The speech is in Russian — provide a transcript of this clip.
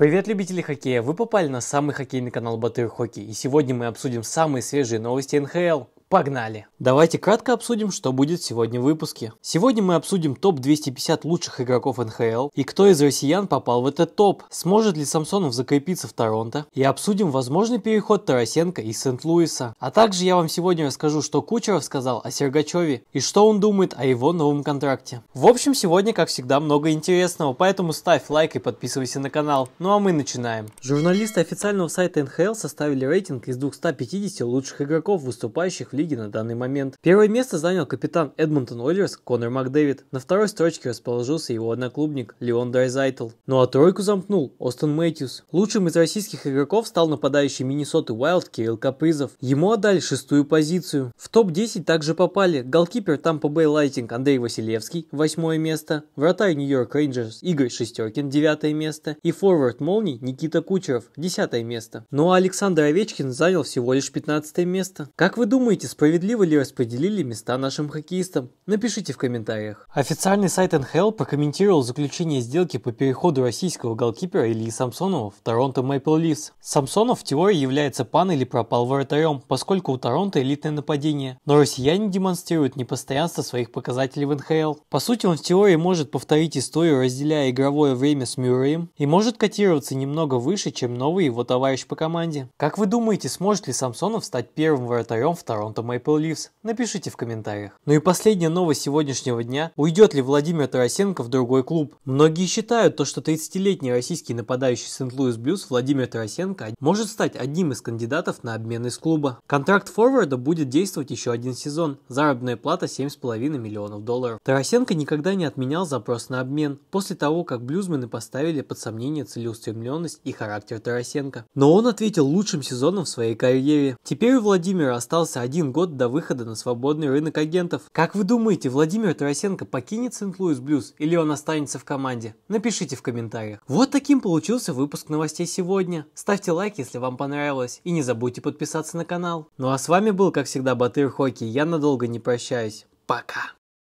Привет, любители хоккея! Вы попали на самый хоккейный канал Батыр Хоккей, и сегодня мы обсудим самые свежие новости НХЛ. Погнали! Давайте кратко обсудим, что будет сегодня в выпуске. Сегодня мы обсудим топ-250 лучших игроков НХЛ и кто из россиян попал в этот топ, сможет ли Самсонов закрепиться в Торонто и обсудим возможный переход Тарасенко из Сент-Луиса. А также я вам сегодня расскажу, что Кучеров сказал о Сергачеве и что он думает о его новом контракте. В общем, сегодня, как всегда, много интересного, поэтому ставь лайк и подписывайся на канал. Ну а мы начинаем. Журналисты официального сайта НХЛ составили рейтинг из 250 лучших игроков, выступающих в лиги на данный момент. Первое место занял капитан Эдмонтон Ойлерс Конор Макдэвид. На второй строчке расположился его одноклубник Леон Драйзайтл. Ну а тройку замкнул Остон Мэтьюс. Лучшим из российских игроков стал нападающий Миннесоты Уайлд Кирилл Капризов. Ему отдали шестую позицию. В топ-10 также попали голкипер Тампа Бэй Лайтинг Андрей Василевский, восьмое место, вратарь Нью-Йорк Рейнджерс Игорь Шестеркин, девятое место и форвард Молний Никита Кучеров, десятое место. Ну а Александр Овечкин занял всего лишь 15 место. Как вы думаете, справедливо ли распределили места нашим хоккеистам? Напишите в комментариях. Официальный сайт NHL прокомментировал заключение сделки по переходу российского голкипера Ильи Самсонова в Торонто Мэйпл Ливс. Самсонов в теории является пан или пропал вратарем, поскольку у Торонто элитное нападение, но россияне демонстрируют непостоянство своих показателей в НХЛ. По сути, он в теории может повторить историю, разделяя игровое время с Мюрреем, и может котироваться немного выше, чем новый его товарищ по команде. Как вы думаете, сможет ли Самсонов стать первым вратарем в Торонто ассортименту Maple Leafs, напишите в комментариях. Ну и последняя новость сегодняшнего дня. Уйдет ли Владимир Тарасенко в другой клуб? Многие считают, то, что 30-летний российский нападающий Сент-Луис Блюз Владимир Тарасенко может стать одним из кандидатов на обмен из клуба. Контракт форварда будет действовать еще один сезон. Заработная плата 7,5 миллионов долларов. Тарасенко никогда не отменял запрос на обмен после того, как блюзмены поставили под сомнение целеустремленность и характер Тарасенко. Но он ответил лучшим сезоном в своей карьере. Теперь у Владимира остался один год до выхода на свободный рынок агентов. Как вы думаете, Владимир Тарасенко покинет Сент-Луис Блюз или он останется в команде? Напишите в комментариях. Вот таким получился выпуск новостей сегодня. Ставьте лайк, если вам понравилось, и не забудьте подписаться на канал. Ну а с вами был, как всегда, Батыр Хоки. Я надолго не прощаюсь. Пока!